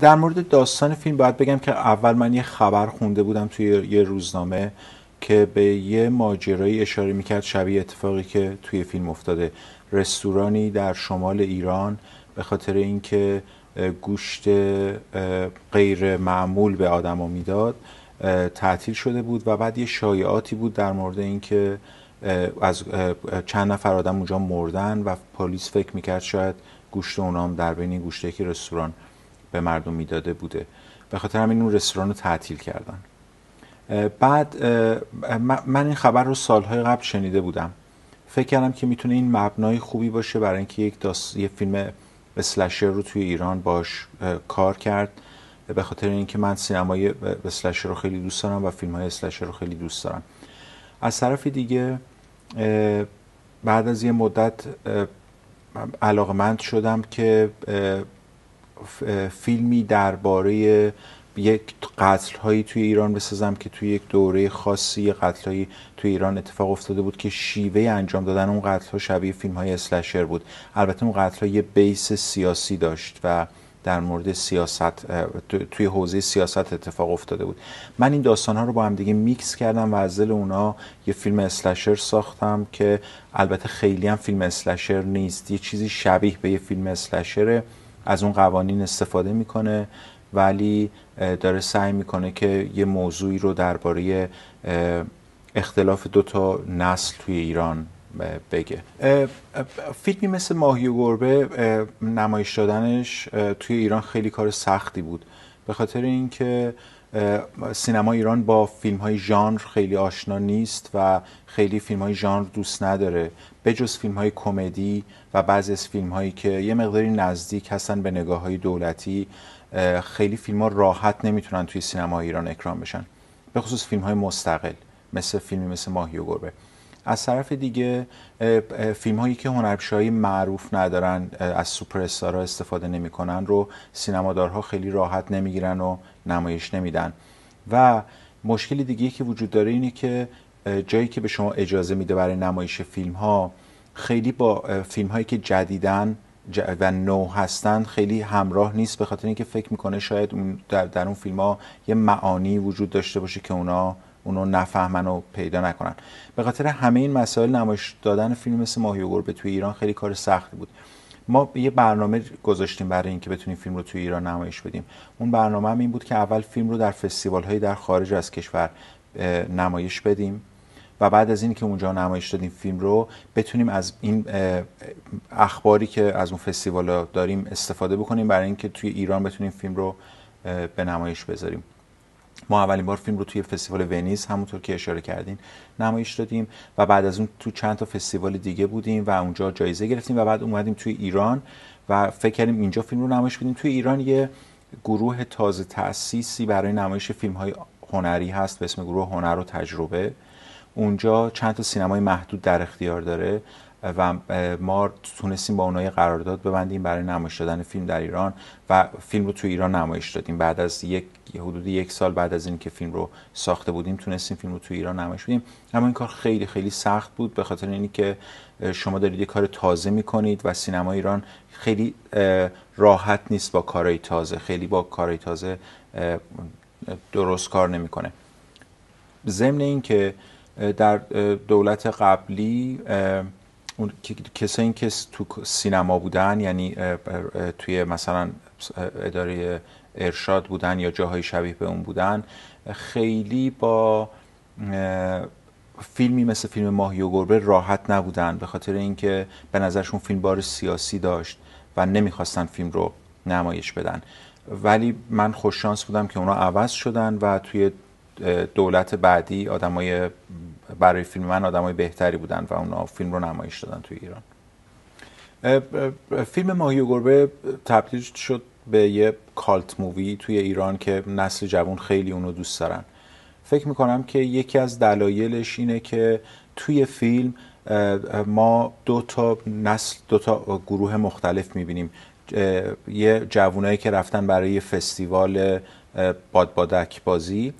در مورد داستان فیلم باید بگم که اول من یه خبر خونده بودم توی یه روزنامه که به یه ماجرایی اشاره میکرد شبیه اتفاقی که توی فیلم افتاده رستورانی در شمال ایران به خاطر اینکه گوشت غیر معمول به آدما میداد تعطیل شده بود و بعد یه شایعاتی بود در مورد اینکه از چند نفر آدم اونجا مردن و پلیس فکر میکرد شاید گوشت اونام در بین این گوشته که رستوران به مردم میداده بوده به خاطر همین اون رستوران رو تعطیل کردن بعد من این خبر رو سالهای قبل شنیده بودم فکر کردم که میتونه این مبنای خوبی باشه برای اینکه یک یه فیلم اسلشر رو توی ایران باش کار کرد به خاطر اینکه من سینمای اسلشر رو خیلی دوست دارم و فیلم های اسلشر رو خیلی دوست دارم از طرف دیگه بعد از یه مدت علاقمند شدم که فیلمی درباره یک قتل هایی توی ایران بسازم که توی یک دوره خاصی قتل هایی توی ایران اتفاق افتاده بود که شیوه انجام دادن اون قتل ها شبیه فیلم های اسلشر بود البته اون قتل ها یه بیس سیاسی داشت و در مورد سیاست توی حوزه سیاست اتفاق افتاده بود من این داستان ها رو با هم دیگه میکس کردم و از دل اونا یه فیلم اسلشر ساختم که البته خیلی هم فیلم اسلشر نیست یه چیزی شبیه به یه فیلم اسلشره از اون قوانین استفاده میکنه ولی داره سعی میکنه که یه موضوعی رو درباره اختلاف دو تا نسل توی ایران بگه فیلمی مثل ماهی و گربه نمایش دادنش توی ایران خیلی کار سختی بود به خاطر اینکه سینما ایران با فیلم های ژانر خیلی آشنا نیست و خیلی فیلم های ژانر دوست نداره بجز فیلم های کمدی و بعضی از فیلم هایی که یه مقداری نزدیک هستن به نگاه های دولتی خیلی فیلم ها راحت نمیتونن توی سینما ایران اکرام بشن به خصوص فیلم های مستقل مثل فیلمی مثل ماهی و گربه از طرف دیگه فیلم هایی که هنرپیشهایی معروف ندارن از سوپر استفاده نمیکنن رو سینمادارها خیلی راحت نمیگیرن و نمایش نمیدن و مشکلی دیگه که وجود داره اینه که جایی که به شما اجازه میده برای نمایش فیلم ها خیلی با فیلم هایی که جدیدن و نو هستن خیلی همراه نیست به خاطر اینکه فکر میکنه شاید در, در اون فیلم ها یه معانی وجود داشته باشه که اونا اونو نفهمن و پیدا نکنن به خاطر همه این مسائل نمایش دادن فیلم مثل ماهی و گربه توی ایران خیلی کار سختی بود ما یه برنامه گذاشتیم برای اینکه بتونیم فیلم رو توی ایران نمایش بدیم اون برنامه هم این بود که اول فیلم رو در فستیوال های در خارج از کشور نمایش بدیم و بعد از این که اونجا نمایش دادیم فیلم رو بتونیم از این اخباری که از اون فستیوال داریم استفاده بکنیم برای اینکه توی ایران بتونیم فیلم رو به نمایش بذاریم ما اولین بار فیلم رو توی فستیوال ونیز همونطور که اشاره کردین نمایش دادیم و بعد از اون تو چند تا فستیوال دیگه بودیم و اونجا جایزه گرفتیم و بعد اومدیم توی ایران و فکر کردیم اینجا فیلم رو نمایش بدیم توی ایران یه گروه تازه تأسیسی برای نمایش فیلم های هنری هست به اسم گروه هنر و تجربه اونجا چند تا سینمای محدود در اختیار داره و ما تونستیم با اونها قرارداد ببندیم برای نمایش دادن فیلم در ایران و فیلم رو تو ایران نمایش دادیم بعد از یک حدود یک سال بعد از اینکه فیلم رو ساخته بودیم تونستیم فیلم رو تو ایران نمایش بدیم اما این کار خیلی خیلی سخت بود به خاطر اینکه که شما دارید یه کار تازه میکنید و سینما ایران خیلی راحت نیست با کارهای تازه خیلی با کارهای تازه درست کار نمیکنه ضمن اینکه در دولت قبلی اون کسایی که تو سینما بودن یعنی توی مثلا اداره ارشاد بودن یا جاهای شبیه به اون بودن خیلی با فیلمی مثل فیلم ماهی و گربه راحت نبودن به خاطر اینکه به نظرشون فیلم بار سیاسی داشت و نمیخواستن فیلم رو نمایش بدن ولی من خوششانس بودم که اونا عوض شدن و توی دولت بعدی آدمای برای فیلم من آدمای بهتری بودن و اونا فیلم رو نمایش دادن توی ایران فیلم ماهی و گربه تبدیل شد به یه کالت مووی توی ایران که نسل جوان خیلی اونو دوست دارن فکر میکنم که یکی از دلایلش اینه که توی فیلم ما دو تا نسل دو تا گروه مختلف میبینیم یه جوونایی که رفتن برای فستیوال بادبادک بازی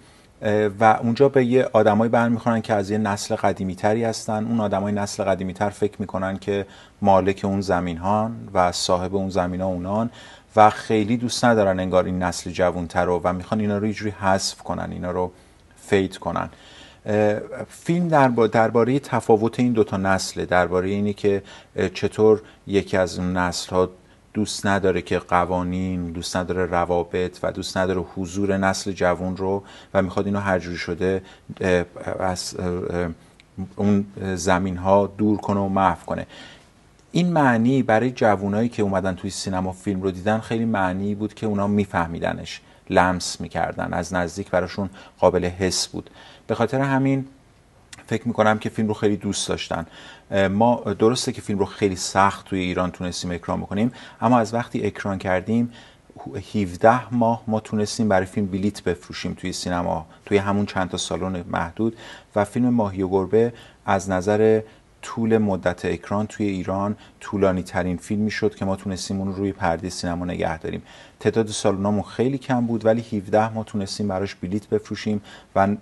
و اونجا به یه آدمایی برمیخورن که از یه نسل قدیمی هستن اون آدمای نسل قدیمی تر فکر میکنن که مالک اون زمین ها و صاحب اون زمین ها اونان و خیلی دوست ندارن انگار این نسل تر رو و میخوان اینا رو یه جوری حذف کنن اینا رو فید کنن فیلم درباره درباره تفاوت این دوتا نسله درباره اینی که چطور یکی از اون نسل ها دوست نداره که قوانین دوست نداره روابط و دوست نداره حضور نسل جوان رو و میخواد اینو جوری شده از اون زمین ها دور کنه و محو کنه این معنی برای جوانایی که اومدن توی سینما فیلم رو دیدن خیلی معنی بود که اونا میفهمیدنش لمس میکردن از نزدیک براشون قابل حس بود به خاطر همین فکر میکنم که فیلم رو خیلی دوست داشتن ما درسته که فیلم رو خیلی سخت توی ایران تونستیم اکران بکنیم اما از وقتی اکران کردیم 17 ماه ما تونستیم برای فیلم بلیت بفروشیم توی سینما توی همون چند تا سالن محدود و فیلم ماهی و گربه از نظر طول مدت اکران توی ایران طولانی ترین فیلمی شد که ما تونستیم اون روی پرده سینما نگه داریم تعداد سالونامون خیلی کم بود ولی 17 ما تونستیم براش بلیت بفروشیم و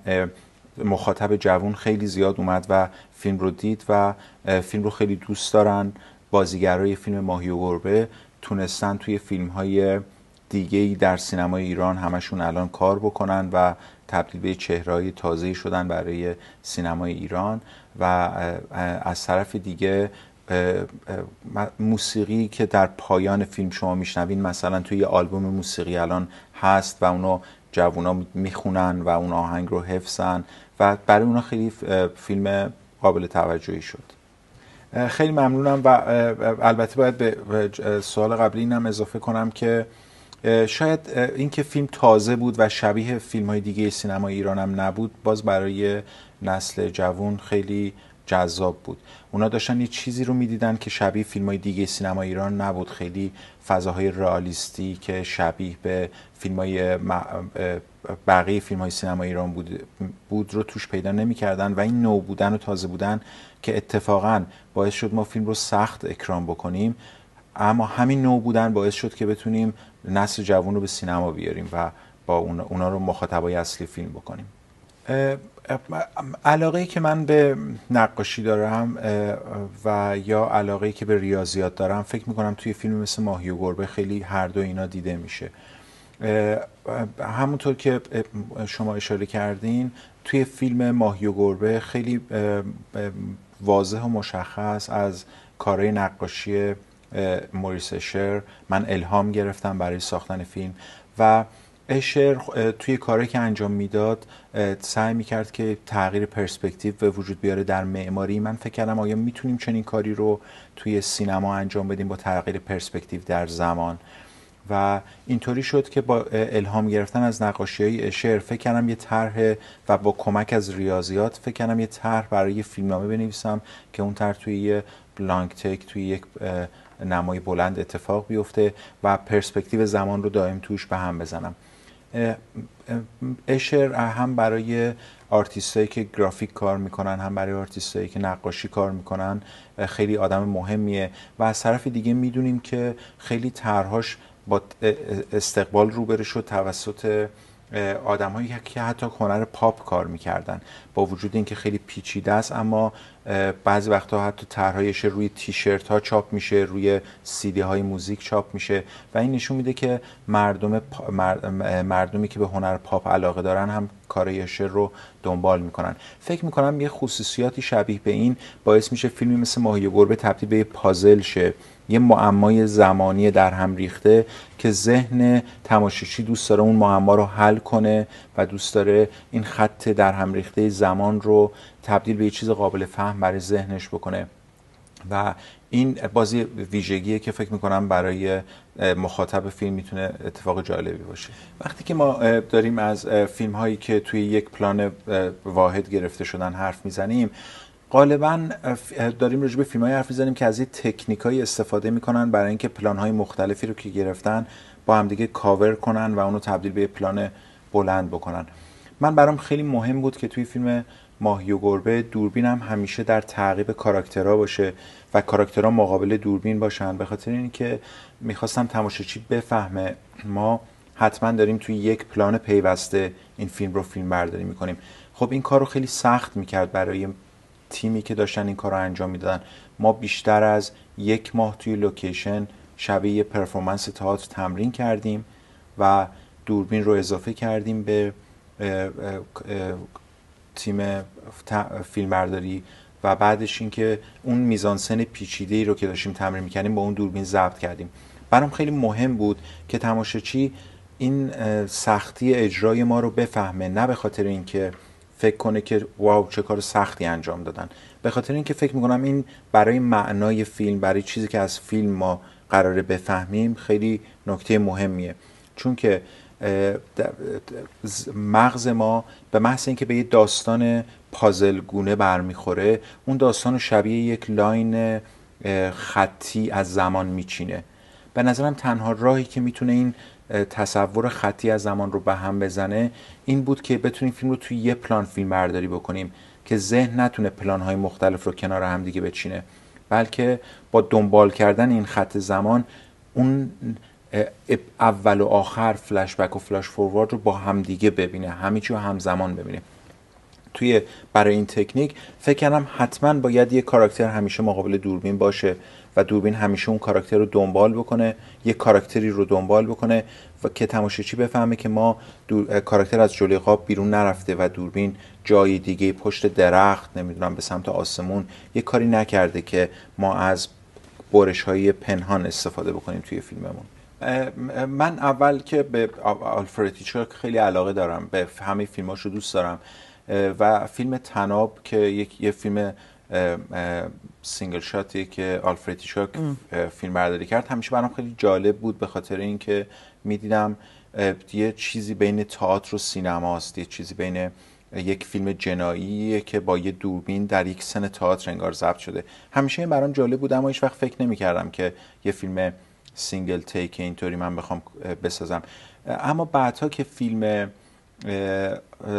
مخاطب جوون خیلی زیاد اومد و فیلم رو دید و فیلم رو خیلی دوست دارن بازیگرای فیلم ماهی و گربه تونستن توی فیلم های دیگه در سینمای ایران همشون الان کار بکنن و تبدیل به چهرهای تازه شدن برای سینمای ایران و از طرف دیگه موسیقی که در پایان فیلم شما میشنوین مثلا توی یه آلبوم موسیقی الان هست و اونو جوونا میخونن و اون آهنگ رو حفظن و برای اونا خیلی فیلم قابل توجهی شد خیلی ممنونم و البته باید به سوال قبلی اینم اضافه کنم که شاید اینکه فیلم تازه بود و شبیه فیلم های دیگه سینما ایران نبود باز برای نسل جوون خیلی جذاب بود اونا داشتن یه چیزی رو میدیدن که شبیه فیلم های دیگه سینما ایران نبود خیلی فضاهای رالیستی که شبیه به فیلم بقیه فیلم های سینما ایران بود, بود رو توش پیدا نمیکردن و این نو بودن و تازه بودن که اتفاقا باعث شد ما فیلم رو سخت اکران بکنیم اما همین نو بودن باعث شد که بتونیم نسل جوان رو به سینما بیاریم و با اونا رو مخاطبای اصلی فیلم بکنیم علاقه ای که من به نقاشی دارم و یا علاقه ای که به ریاضیات دارم فکر میکنم توی فیلم مثل ماهی و گربه خیلی هر دو اینا دیده میشه همونطور که شما اشاره کردین توی فیلم ماهی و گربه خیلی واضح و مشخص از کارهای نقاشی موریس شر من الهام گرفتم برای ساختن فیلم و اشر توی کاری که انجام میداد سعی میکرد که تغییر پرسپکتیو به وجود بیاره در معماری من فکر کردم آیا میتونیم چنین کاری رو توی سینما انجام بدیم با تغییر پرسپکتیو در زمان و اینطوری شد که با الهام گرفتن از نقاشی های فکر کردم یه طرح و با کمک از ریاضیات فکر کردم یه طرح برای یه فیلمنامه بنویسم که اون طرح توی یه تک توی یک نمای بلند اتفاق بیفته و پرسپکتیو زمان رو دائم توش به هم بزنم اشر هم برای آرتیستایی که گرافیک کار میکنن هم برای آرتیستایی که نقاشی کار میکنن خیلی آدم مهمیه و از طرف دیگه میدونیم که خیلی طرهاش با استقبال روبره شد توسط آدمهایی که حتی هنر پاپ کار میکردن با وجود اینکه خیلی پیچیده است اما بعضی وقتها حتی طرحهایش روی تیشرت ها چاپ میشه روی سیدی های موزیک چاپ میشه و این نشون میده که مردم مردمی که به هنر پاپ علاقه دارن هم کاریش رو دنبال میکنن فکر میکنم یه خصوصیاتی شبیه به این باعث میشه فیلمی مثل ماهی گربه تبدیل به پازل شه یه معمای زمانی در هم ریخته که ذهن تماشاشی دوست داره اون معما رو حل کنه و دوست داره این خط در هم ریخته زمان رو تبدیل به یه چیز قابل فهم برای ذهنش بکنه و این بازی ویژگیه که فکر میکنم برای مخاطب فیلم میتونه اتفاق جالبی باشه وقتی که ما داریم از فیلم هایی که توی یک پلان واحد گرفته شدن حرف میزنیم غالبا داریم راجع به فیلم های حرف میزنیم که از یه های استفاده میکنن برای اینکه پلان های مختلفی رو که گرفتن با همدیگه کاور کنن و اونو تبدیل به پلان بلند بکنن من برام خیلی مهم بود که توی فیلم ماهی و گربه دوربینم هم همیشه در تعقیب کاراکترها باشه و کاراکترها مقابل دوربین باشن به خاطر اینکه میخواستم تماشاچی بفهمه ما حتما داریم توی یک پلان پیوسته این فیلم رو فیلم برداری میکنیم خب این کار رو خیلی سخت میکرد برای تیمی که داشتن این کار رو انجام میدادن ما بیشتر از یک ماه توی لوکیشن شبیه پرفورمنس تئاتر تمرین کردیم و دوربین رو اضافه کردیم به تیم فیلمبرداری و بعدش اینکه اون میزانسن پیچیده ای رو که داشتیم تمرین میکردیم با اون دوربین ضبط کردیم برام خیلی مهم بود که تماشاچی این سختی اجرای ما رو بفهمه نه به خاطر اینکه فکر کنه که واو چه کار سختی انجام دادن به خاطر اینکه فکر میکنم این برای معنای فیلم برای چیزی که از فیلم ما قراره بفهمیم خیلی نکته مهمیه چون که مغز ما به محض اینکه به یه داستان پازل گونه برمیخوره اون داستان رو شبیه یک لاین خطی از زمان میچینه به نظرم تنها راهی که میتونه این تصور خطی از زمان رو به هم بزنه این بود که بتونیم فیلم رو توی یه پلان فیلم برداری بکنیم که ذهن نتونه های مختلف رو کنار هم دیگه بچینه بلکه با دنبال کردن این خط زمان اون اول و آخر فلش بک و فلش فوروارد رو با همدیگه ببینه همه چی رو همزمان ببینه توی برای این تکنیک فکر کردم حتما باید یه کاراکتر همیشه مقابل دوربین باشه و دوربین همیشه اون کاراکتر رو دنبال بکنه یه کاراکتری رو دنبال بکنه و که تماشاچی بفهمه که ما دور... کاراکتر از جلوی قاب بیرون نرفته و دوربین جای دیگه پشت درخت نمیدونم به سمت آسمون یه کاری نکرده که ما از برش های پنهان استفاده بکنیم توی فیلممون من اول که به آلفرد هیچکاک خیلی علاقه دارم به همه فیلماش رو دوست دارم و فیلم تناب که یک یه فیلم سینگل شاتی که آلفرد هیچکاک فیلم برداری کرد همیشه برام خیلی جالب بود به خاطر اینکه میدیدم یه چیزی بین تئاتر و سینماست یه چیزی بین یک فیلم جنایی که با یه دوربین در یک سن تئاتر انگار ضبط شده همیشه این برام جالب بود اما هیچ وقت فکر نمیکردم که یه فیلم سینگل تیک اینطوری من بخوام بسازم اما بعدها که فیلم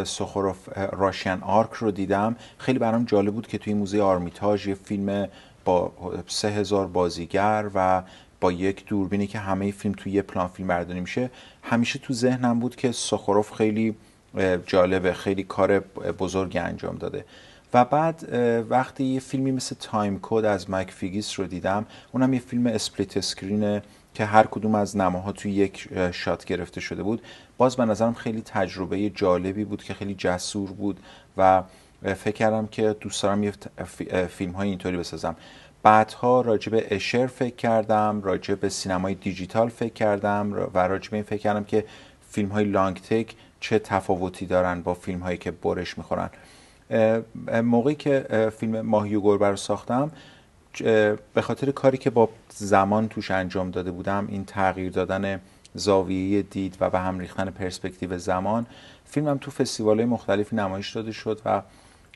سخروف راشین آرک رو دیدم خیلی برام جالب بود که توی موزه آرمیتاژ یه فیلم با سه هزار بازیگر و با یک دوربینی که همه فیلم توی یه پلان فیلم برداری میشه همیشه تو ذهنم بود که سخروف خیلی جالبه خیلی کار بزرگی انجام داده و بعد وقتی یه فیلمی مثل تایم کود از مک فیگیس رو دیدم اونم یه فیلم اسپلیت اسکرین که هر کدوم از نماها توی یک شات گرفته شده بود باز به نظرم خیلی تجربه جالبی بود که خیلی جسور بود و فکر کردم که دوست دارم یه فیلم های اینطوری بسازم بعدها راجع به اشر فکر کردم راجع به سینمای دیجیتال فکر کردم و راجع به این فکر کردم که فیلم های لانگ تک چه تفاوتی دارن با فیلم هایی که برش میخورن موقعی که فیلم ماهی و گربه رو ساختم به خاطر کاری که با زمان توش انجام داده بودم این تغییر دادن زاویه دید و به هم ریختن پرسپکتیو زمان فیلمم تو های مختلفی نمایش داده شد و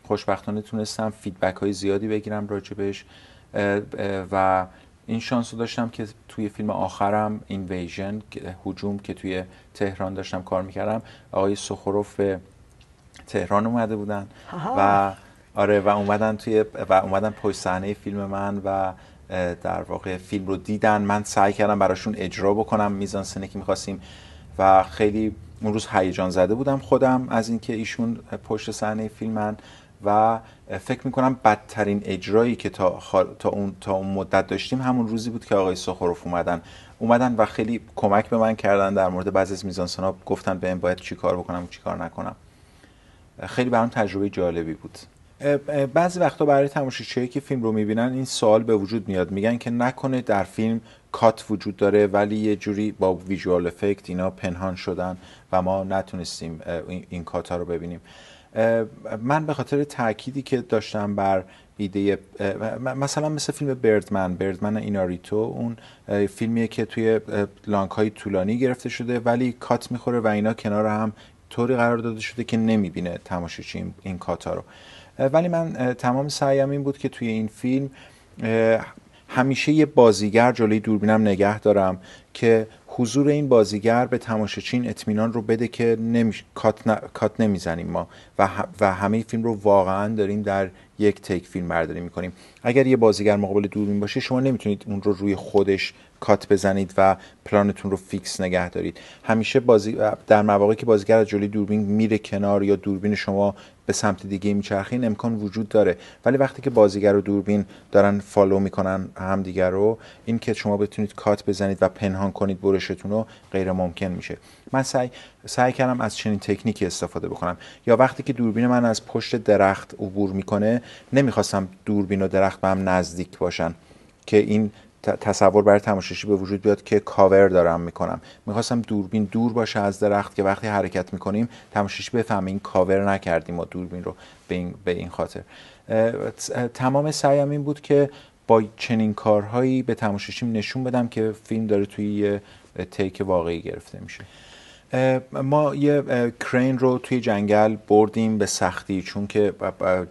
خوشبختانه تونستم فیدبک های زیادی بگیرم راجبش و این شانس رو داشتم که توی فیلم آخرم اینویژن هجوم که توی تهران داشتم کار میکردم آقای سخروف تهران اومده بودن و آره و اومدن توی و اومدن پشت صحنه فیلم من و در واقع فیلم رو دیدن من سعی کردم براشون اجرا بکنم میزان سنه که میخواستیم و خیلی اون روز هیجان زده بودم خودم از اینکه ایشون پشت صحنه من و فکر میکنم بدترین اجرایی که تا, خال... تا, اون... تا اون مدت داشتیم همون روزی بود که آقای سخروف اومدن اومدن و خیلی کمک به من کردن در مورد بعضی از ها گفتن به این باید چی کار بکنم چی نکنم خیلی برام تجربه جالبی بود بعضی وقتا برای تماشاچیایی که فیلم رو میبینن این سوال به وجود میاد میگن که نکنه در فیلم کات وجود داره ولی یه جوری با ویژوال افکت اینا پنهان شدن و ما نتونستیم این کات ها رو ببینیم من به خاطر تأکیدی که داشتم بر ایده مثلا مثل فیلم بردمن بردمن ایناریتو اون فیلمیه که توی لانک های طولانی گرفته شده ولی کات میخوره و اینا کنار هم طوری قرار داده شده که نمیبینه تماشاچی این کاتا رو ولی من تمام سعیم این بود که توی این فیلم همیشه یه بازیگر جلوی دوربینم نگه دارم که حضور این بازیگر به تماشاچین اطمینان رو بده که نمیش... کات, نمیزنیم ما و, و همه فیلم رو واقعا داریم در یک تیک فیلم برداری میکنیم اگر یه بازیگر مقابل دوربین باشه شما نمیتونید اون رو روی خودش کات بزنید و پلانتون رو فیکس نگه دارید همیشه بازی... در مواقعی که بازیگر از جلوی دوربین میره کنار یا دوربین شما به سمت دیگه میچرخین امکان وجود داره ولی وقتی که بازیگر و دوربین دارن فالو میکنن همدیگر رو این که شما بتونید کات بزنید و پنهان کنید برشتون رو غیر ممکن میشه من سعی کردم از چنین تکنیکی استفاده بکنم یا وقتی که دوربین من از پشت درخت عبور میکنه نمیخواستم دوربین و درخت به هم نزدیک باشن که این تصور برای تماشاشی به وجود بیاد که کاور دارم میکنم میخواستم دوربین دور باشه از درخت که وقتی حرکت میکنیم تماشاشی بفهمه این کاور نکردیم ما دوربین رو به این, به این خاطر تمام سعیم این بود که با چنین کارهایی به تماشاشیم نشون بدم که فیلم داره توی تیک واقعی گرفته میشه ما یه کرین رو توی جنگل بردیم به سختی چون که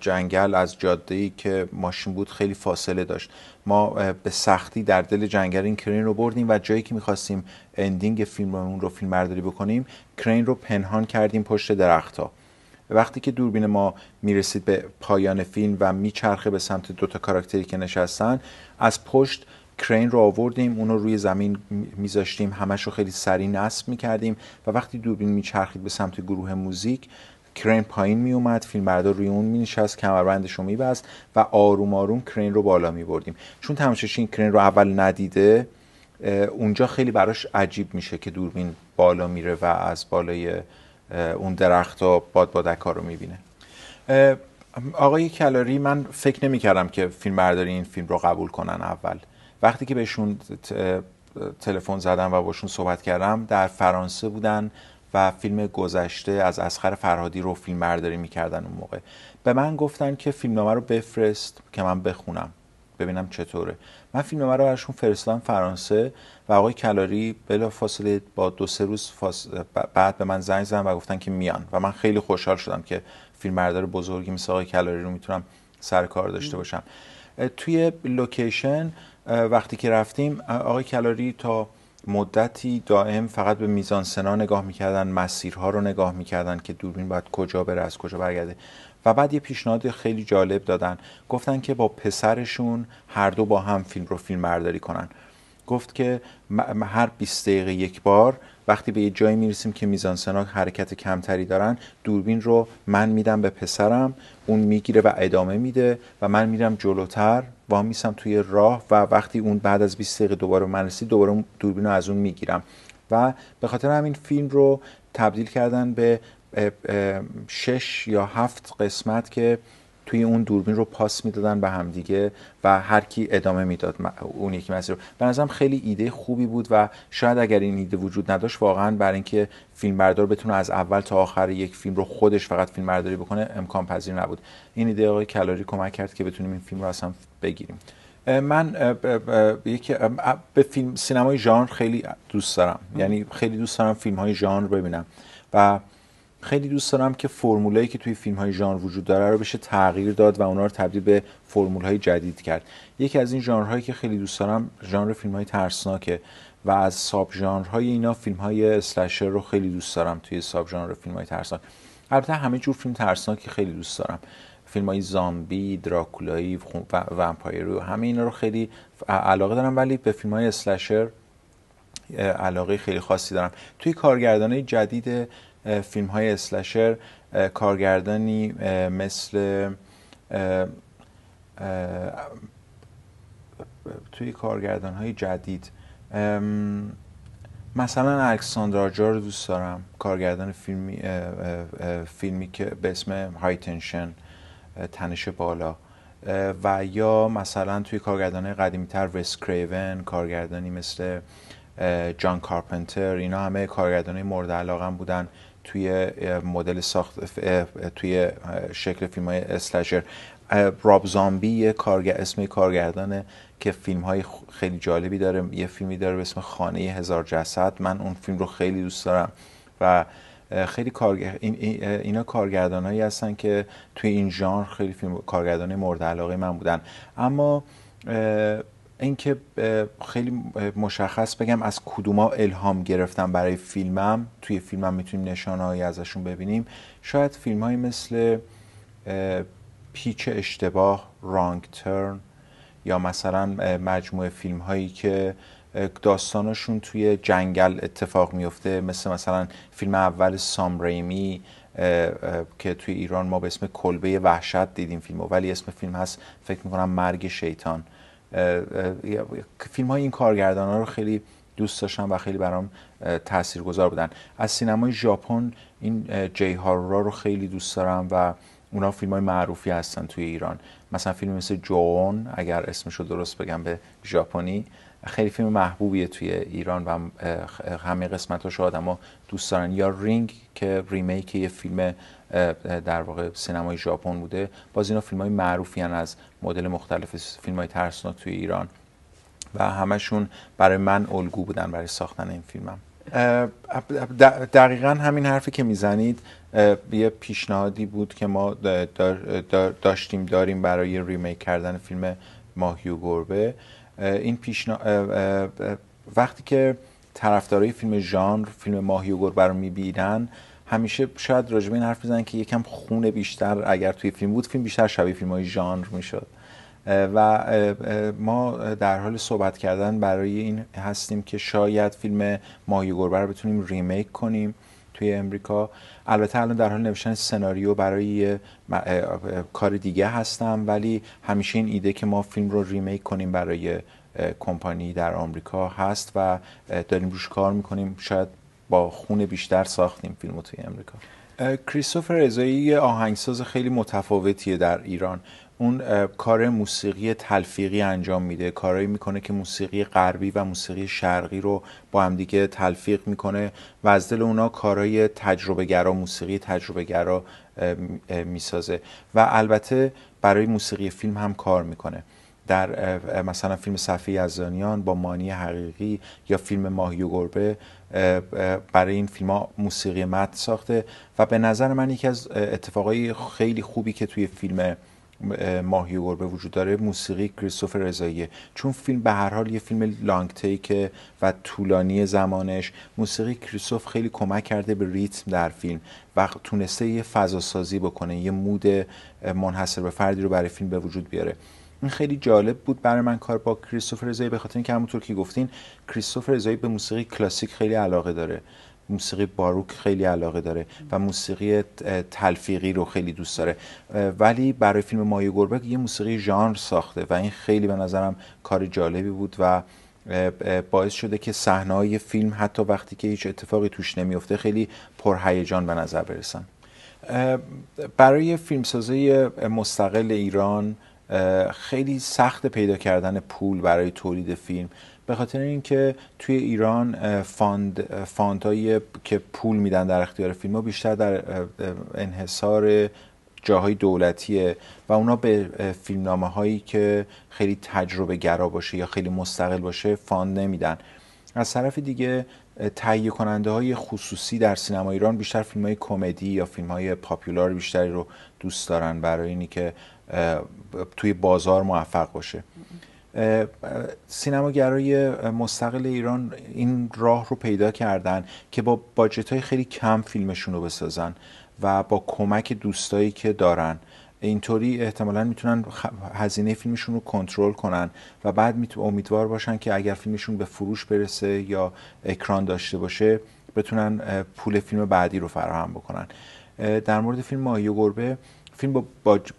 جنگل از جاده ای که ماشین بود خیلی فاصله داشت ما به سختی در دل جنگل این کرین رو بردیم و جایی که میخواستیم اندینگ فیلممون رو فیلم برداری بکنیم کرین رو پنهان کردیم پشت درختها وقتی که دوربین ما میرسید به پایان فیلم و میچرخه به سمت دوتا کاراکتری که نشستن از پشت کرین رو آوردیم اون رو روی زمین میذاشتیم همش رو خیلی سریع نصب میکردیم و وقتی دوربین میچرخید به سمت گروه موزیک کرین پایین می اومد فیلمبردار روی اون می نشست کمربندش رو میبست و آروم آروم کرین رو بالا می بردیم چون این کرین رو اول ندیده اونجا خیلی براش عجیب میشه که دوربین بالا میره و از بالای اون درخت و باد بادک رو میبینه آقای کلاری من فکر نمی کردم که فیلم این فیلم رو قبول کنن اول وقتی که بهشون تلفن زدم و باشون صحبت کردم در فرانسه بودن و فیلم گذشته از اسخر فرهادی رو فیلم برداری میکردن اون موقع به من گفتن که فیلمنامه رو بفرست که من بخونم ببینم چطوره من فیلمنامه رو براشون فرستادم فرانسه و آقای کلاری بلا فاصله با دو سه روز بعد به من زنگ زدن و گفتن که میان و من خیلی خوشحال شدم که فیلم بردار بزرگی مثل آقای کلاری رو میتونم سر کار داشته باشم توی لوکیشن وقتی که رفتیم آقای کلاری تا مدتی دائم فقط به میزان سنا نگاه میکردن مسیرها رو نگاه میکردن که دوربین باید کجا بره از کجا برگرده و بعد یه پیشنهاد خیلی جالب دادن گفتن که با پسرشون هر دو با هم فیلم رو فیلم برداری کنن گفت که هر 20 دقیقه یک بار وقتی به یه جایی میرسیم که میزانسنا حرکت کمتری دارن دوربین رو من میدم به پسرم اون میگیره و ادامه میده و من میرم جلوتر وامیسم توی راه و وقتی اون بعد از 20 دقیقه دوباره من رسید دوباره دوربین رو از اون میگیرم و به خاطر همین فیلم رو تبدیل کردن به شش یا هفت قسمت که توی اون دوربین رو پاس میدادن به همدیگه و هر کی ادامه میداد اون یکی مسیر رو به نظرم خیلی ایده خوبی بود و شاید اگر این ایده وجود نداشت واقعا برای اینکه فیلم بردار بتونه از اول تا آخر یک فیلم رو خودش فقط فیلم برداری بکنه امکان پذیر نبود این ایده آقای کلاری کمک کرد که بتونیم این فیلم رو اصلا بگیریم من به فیلم سینمای ژانر خیلی دوست دارم یعنی خیلی دوست دارم فیلم های ژانر ببینم و خیلی دوست دارم که فرمولایی که توی فیلم های ژانر وجود داره رو بشه تغییر داد و اونا رو تبدیل به فرمول های جدید کرد یکی از این ژانرهایی که خیلی دوست دارم ژانر فیلم های ترسناکه و از ساب ژانرهای اینا فیلم اسلشر رو خیلی دوست دارم توی ساب ژانر فیلم ترسناک البته همه جور فیلم ترسناکی خیلی دوست دارم فیلم های زامبی، دراکولایی و ومپایرو همه اینا رو خیلی علاقه دارم ولی به فیلم اسلشر علاقه خیلی خاصی دارم توی کارگردانه جدید فیلم های اسلشر کارگردانی مثل توی کارگردان های جدید مثلا الکساندر رو دوست دارم کارگردان فیلمی, فیلمی که به اسم های تنشن تنش بالا و یا مثلا توی کارگردان قدیمی تر ویس کریون کارگردانی مثل جان کارپنتر اینا همه کارگردانی مورد علاقم بودن توی مدل ساخت توی شکل فیلم های اسلشر راب زامبی یه کارگر... اسم کارگردانه که فیلم های خیلی جالبی داره یه فیلمی داره به اسم خانه هزار جسد من اون فیلم رو خیلی دوست دارم و خیلی کارگر... اینا کارگردان هایی هستن که توی این ژانر خیلی فیلم... کارگردان مورد علاقه من بودن اما اینکه خیلی مشخص بگم از کدوما الهام گرفتم برای فیلمم توی فیلمم میتونیم نشانهایی ازشون ببینیم شاید فیلم های مثل پیچ اشتباه رانگ ترن یا مثلا مجموعه فیلم هایی که داستانشون توی جنگل اتفاق میفته مثل مثلا فیلم اول سام ریمی که توی ایران ما به اسم کلبه وحشت دیدیم فیلمو ولی اسم فیلم هست فکر میکنم مرگ شیطان فیلم های این کارگردان ها رو خیلی دوست داشتم و خیلی برام گذار بودن از سینمای ژاپن این جی هارورا رو خیلی دوست دارم و اونا فیلم های معروفی هستن توی ایران مثلا فیلم مثل جون اگر اسمش رو درست بگم به ژاپنی خیلی فیلم محبوبیه توی ایران و همه قسمتاش آدم ها دوست دارن یا رینگ که ریمیک یه فیلم در واقع سینمای ژاپن بوده باز اینا فیلم های معروفی از مدل مختلف فیلم های ترسناک توی ایران و همشون برای من الگو بودن برای ساختن این فیلمم دقیقا همین حرفی که میزنید یه پیشنهادی بود که ما داشتیم داریم برای ریمیک کردن فیلم و گربه این پیشنهاد وقتی که طرفدارای فیلم ژانر فیلم ماهی و گربه رو میبینن همیشه شاید به این حرف میزنن که یکم خونه بیشتر اگر توی فیلم بود فیلم بیشتر شبیه فیلم های ژانر میشد و ما در حال صحبت کردن برای این هستیم که شاید فیلم ماهی گربه رو بتونیم ریمیک کنیم توی امریکا البته الان در حال نوشتن سناریو برای کار دیگه هستم ولی همیشه این ایده که ما فیلم رو ریمیک کنیم برای کمپانی در آمریکا هست و داریم روش کار میکنیم شاید با خون بیشتر ساختیم فیلم توی امریکا کریستوفر ازایی یه آهنگساز خیلی متفاوتیه در ایران اون کار موسیقی تلفیقی انجام میده کارایی میکنه که موسیقی غربی و موسیقی شرقی رو با همدیگه تلفیق میکنه و از دل اونا کارای تجربه موسیقی تجربه گرا میسازه و البته برای موسیقی فیلم هم کار میکنه در مثلا فیلم صفحه یزدانیان با مانی حقیقی یا فیلم ماهی و گربه برای این فیلم ها موسیقی مت ساخته و به نظر من یکی از اتفاقای خیلی خوبی که توی فیلم ماهی و گربه وجود داره موسیقی کریستوفر رضاییه چون فیلم به هر حال یه فیلم لانگ تیک و طولانی زمانش موسیقی کریستوف خیلی کمک کرده به ریتم در فیلم و تونسته یه فضا سازی بکنه یه مود منحصر به فردی رو برای فیلم به وجود بیاره این خیلی جالب بود برای من کار با کریستوفر رضایی به خاطر اینکه همونطور که گفتین کریستوفر رضایی به موسیقی کلاسیک خیلی علاقه داره موسیقی باروک خیلی علاقه داره و موسیقی تلفیقی رو خیلی دوست داره ولی برای فیلم مایه گربه یه موسیقی ژانر ساخته و این خیلی به نظرم کار جالبی بود و باعث شده که صحنه فیلم حتی وقتی که هیچ اتفاقی توش نمیفته خیلی پرهیجان به نظر برسن برای فیلمسازی مستقل ایران خیلی سخت پیدا کردن پول برای تولید فیلم به خاطر اینکه توی ایران فاند فاندهایی که پول میدن در اختیار فیلم ها بیشتر در انحصار جاهای دولتیه و اونا به فیلمنامه هایی که خیلی تجربه گرا باشه یا خیلی مستقل باشه فاند نمیدن از طرف دیگه تهیه کننده های خصوصی در سینما ایران بیشتر فیلم های کمدی یا فیلم های پاپیولار بیشتری رو دوست دارن برای اینی که توی بازار موفق باشه سینماگرای مستقل ایران این راه رو پیدا کردن که با باجت های خیلی کم فیلمشون رو بسازن و با کمک دوستایی که دارن اینطوری احتمالا میتونن هزینه فیلمشون رو کنترل کنن و بعد امیدوار باشن که اگر فیلمشون به فروش برسه یا اکران داشته باشه بتونن پول فیلم بعدی رو فراهم بکنن در مورد فیلم ماهی گربه فیلم با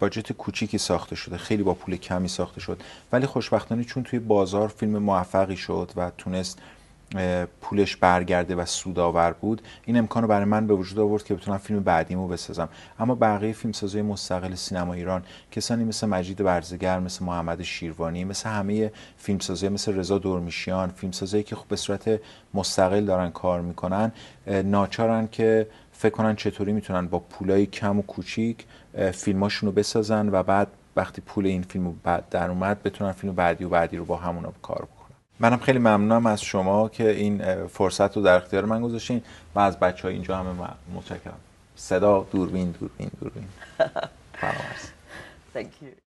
باجت کوچیکی ساخته شده خیلی با پول کمی ساخته شد ولی خوشبختانه چون توی بازار فیلم موفقی شد و تونست پولش برگرده و سودآور بود این امکان برای من به وجود آورد که بتونم فیلم بعدیمو بسازم اما بقیه فیلمسازهای مستقل سینما ایران کسانی مثل مجید برزگر مثل محمد شیروانی مثل همه فیلمسازای مثل رضا دورمیشیان فیلمسازهایی که خب به صورت مستقل دارن کار میکنن ناچارن که فکر کنن چطوری میتونن با پولای کم و کوچیک فیلماشون رو بسازن و بعد وقتی پول این فیلم در اومد بتونن فیلم بعدی و بعدی رو با همونا کار بکنن منم خیلی ممنونم از شما که این فرصت رو در اختیار من گذاشتین و از بچه اینجا همه متشکرم صدا دوربین دوربین دوربین Thank you.